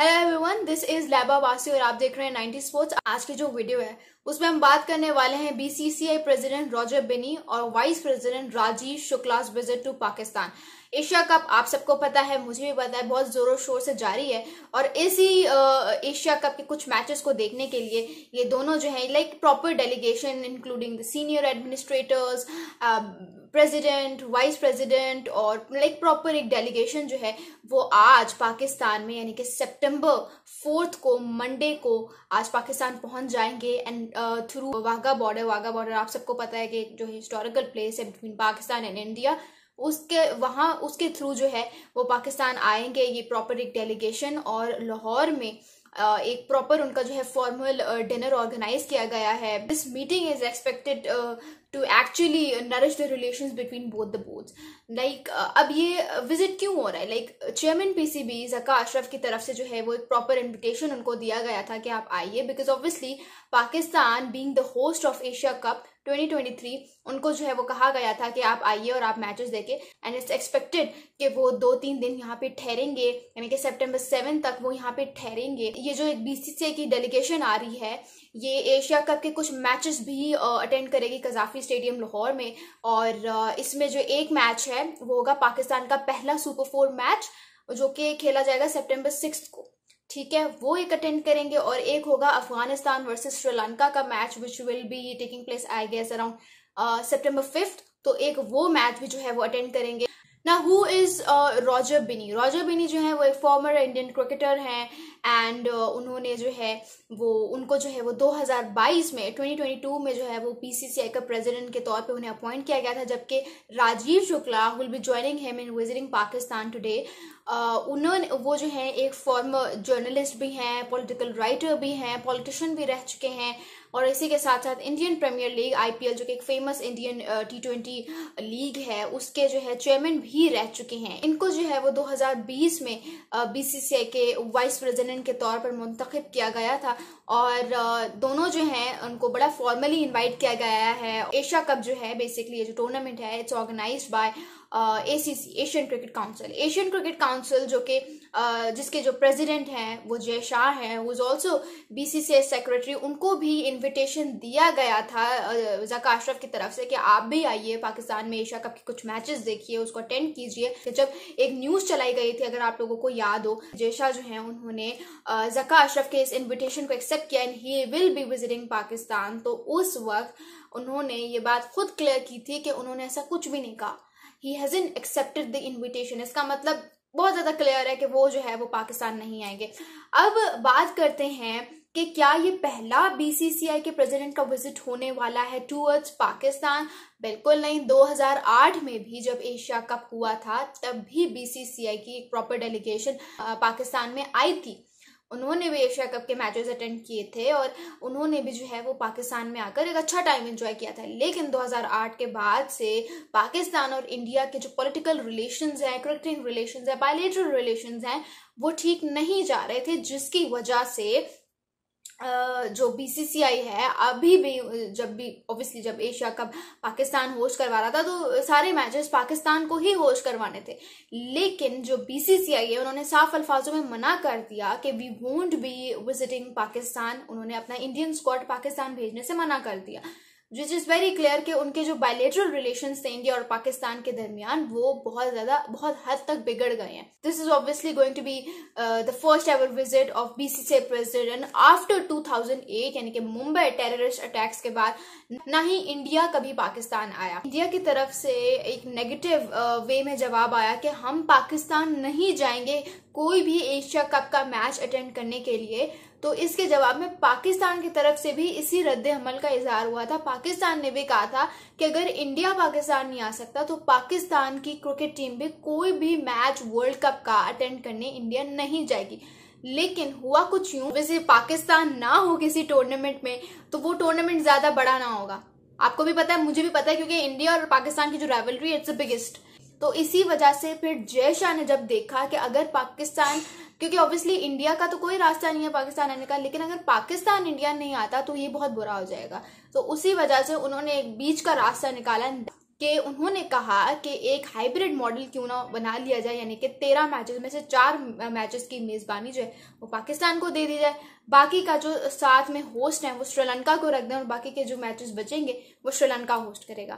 hello everyone this is Laiba Wasi और आप देख रहे हैं नाइनटी स्पोर्ट्स आज की जो वीडियो है उसमें हम बात करने वाले हैं बीसीसीआई प्रेसिडेंट रॉजर बिनी और vice president Rajeev Shukla's visit to Pakistan Asia Cup आप सबको पता है मुझे भी पता है बहुत जोरों शोर से जारी है और इसी एशिया कप के कुछ मैचेस को देखने के लिए ये दोनों जो है like proper delegation including the senior administrators president vice president और लाइक प्रॉपर एक डेलीगेशन जो है वो आज पाकिस्तान में यानी कि सितंबर फोर्थ को मंडे को आज पाकिस्तान पहुंच जाएंगे and through Wagah border Wagah border आप सबको पता है कि जो हिस्टोरिकल प्लेस है बिटवीन पाकिस्तान एंड इंडिया उसके वहाँ उसके थ्रू जो है वो पाकिस्तान आएंगे ये प्रॉपर एक डेलीगेशन और लाहौर में एक प्रॉपर उनका जो है फॉर्मल डिनर ऑर्गेनाइज किया गया है this meeting is expected to actually nourish the relation between both the both like अब ये विजिट क्यों हो रहा है like chairman P C B Zaka Ashraf की तरफ से जो है वो एक प्रॉपर इन्विटेशन उनको दिया गया था कि आप आइए because obviously Pakistan being the host of Asia Cup 2023 उनको जो है वो कहा गया था कि आप आइए और आप मैचेस देके एंड इट्स एक्सपेक्टेड कि वो दो तीन दिन यहाँ पे ठहरेंगे यानी कि सितंबर सेवन तक वो यहाँ पे ठहरेंगे ये जो एक बीसीसीआई की डेलीगेशन आ रही है ये एशिया कप के कुछ मैचेस भी अटेंड करेगी कजाफी स्टेडियम लाहौर में और इसमें जो एक मैच है वो होगा पाकिस्तान का पहला सुपर फोर मैच जो कि खेला जाएगा सेप्टेम्बर सिक्स को ठीक है वो एक अटेंड करेंगे और एक होगा अफगानिस्तान वर्सेस श्रीलंका का match which will be taking place I guess around September fifth तो एक वो मैच भी जो है वो अटेंड करेंगे ना हु इज रॉजर बिनी रॉजर बिनी जो है वो एक फॉर्मर इंडियन क्रिकेटर हैं एंड uh, उन्होंने जो है वो उनको जो है वो 2022 में 2022 में जो है वो पीसीसीआई का प्रेसिडेंट के तौर पे उन्हें अपॉइंट किया गया था जबकि Rajeev Shukla will be joining him in visiting Pakistan today उन्होंने वो जो है एक फॉर्मर जर्नलिस्ट भी हैं पॉलिटिकल राइटर भी हैं पॉलिटिशियन भी रह चुके हैं और इसी के साथ साथ इंडियन प्रीमियर लीग आईपीएल जो कि एक famous Indian T twenty league है उसके जो है चेयरमैन भी रह चुके हैं इनको जो है वो 2020 में बीसीसीआई uh, के वाइस प्रेसिडेंट प्रेसिडेंट के तौर पर मुंतखब किया गया था और दोनों जो हैं उनको बड़ा फॉर्मली इनवाइट किया गया है एशिया कप जो है बेसिकली ये जो टूर्नामेंट है it's organise by A C C Asian Cricket Council Asian Cricket Council जो कि जिसके जो प्रेसिडेंट हैं वो जय शाह हैं वो is also B C C secretary उनको भी इनविटेशन दिया गया था जका अशरफ की तरफ से कि आप भी आइए पाकिस्तान में एशिया कप के कुछ मैचेस देखिए उसको अटेंड कीजिए जब एक न्यूज़ चलाई गई थी अगर आप लोगों को याद हो जय शाह जो हैं उन्होंने जका अशरफ के इस इन्विटेशन को एक्सेप्ट किया and he will be visiting Pakistan तो उस वक्त उन्होंने ये बात खुद क्लियर की थी कि उन्होंने ऐसा कुछ भी नहीं कहा he in accepted the invitation इसका मतलब बहुत ज़्यादा क्लियर है कि वो जो है वो पाकिस्तान नहीं आएंगे अब बात करते हैं कि क्या ये पहला बीसीसीआई के प्रेसिडेंट का विजिट होने वाला है टूअर्ड्स पाकिस्तान बिल्कुल नहीं 2008 में भी जब एशिया कप हुआ था तब भी बीसीसीआई की एक प्रॉपर डेलीगेशन पाकिस्तान में आई थी उन्होंने भी एशिया कप के मैचेस अटेंड किए थे और उन्होंने भी जो है वो पाकिस्तान में आकर एक अच्छा टाइम एंजॉय किया था लेकिन 2008 के बाद से पाकिस्तान और इंडिया के जो पॉलिटिकल रिलेशंस हैं क्रिकेटिंग रिलेशंस हैं बायलेटरल रिलेशंस हैं वो ठीक नहीं जा रहे थे जिसकी वजह से जो बीसीसीआई है अभी भी जब भी ऑब्वियसली जब एशिया कप पाकिस्तान होस्ट करवा रहा था तो सारे मैचेस पाकिस्तान को ही होस्ट करवाने थे लेकिन जो बीसीसीआई है उन्होंने साफ अल्फाजों में मना कर दिया कि we won't be visiting Pakistan उन्होंने अपना इंडियन स्क्वाड पाकिस्तान भेजने से मना कर दिया विच इज़ वेरी क्लियर कि उनके जो बायलेटरल रिलेशन थे इंडिया और पाकिस्तान के दरमियान वो बहुत ज़्यादा बहुत हद तक बिगड़ गए हैं this is obviously going to be the first ever visit of B C C president after 2008 यानी कि मुंबई टेररिस्ट अटैक्स के बाद ना ही इंडिया कभी पाकिस्तान आया इंडिया की तरफ से एक नेगेटिव वे uh, में जवाब आया कि हम पाकिस्तान नहीं जाएंगे कोई भी एशिया कप का मैच अटेंड करने के लिए तो इसके जवाब में पाकिस्तान की तरफ से भी इसी रद्द अमल का इजहार हुआ था पाकिस्तान ने भी कहा था कि अगर इंडिया पाकिस्तान नहीं आ सकता तो पाकिस्तान की क्रिकेट टीम भी कोई भी मैच वर्ल्ड कप का अटेंड करने इंडिया नहीं जाएगी लेकिन हुआ कुछ यूं वैसे पाकिस्तान ना हो किसी टूर्नामेंट में तो वो टूर्नामेंट ज्यादा बड़ा ना होगा आपको भी पता है मुझे भी पता है क्योंकि इंडिया और पाकिस्तान की जो राइवलरी इट्स बिगेस्ट तो इसी वजह से फिर जय शाह ने जब देखा कि अगर पाकिस्तान क्योंकि ऑब्वियसली इंडिया का तो कोई रास्ता नहीं है पाकिस्तान आने का लेकिन अगर पाकिस्तान इंडिया नहीं आता तो ये बहुत बुरा हो जाएगा तो उसी वजह से उन्होंने एक बीच का रास्ता निकाला कि उन्होंने कहा कि एक हाइब्रिड मॉडल क्यों ना बना लिया जाए यानी कि तेरह मैचेस में से चार मैचेस की मेज़बानी जो है वो पाकिस्तान को दे दी जाए बाकी का जो साथ में होस्ट है वो श्रीलंका को रख दें और बाकी के जो मैचेस बचेंगे वो श्रीलंका होस्ट करेगा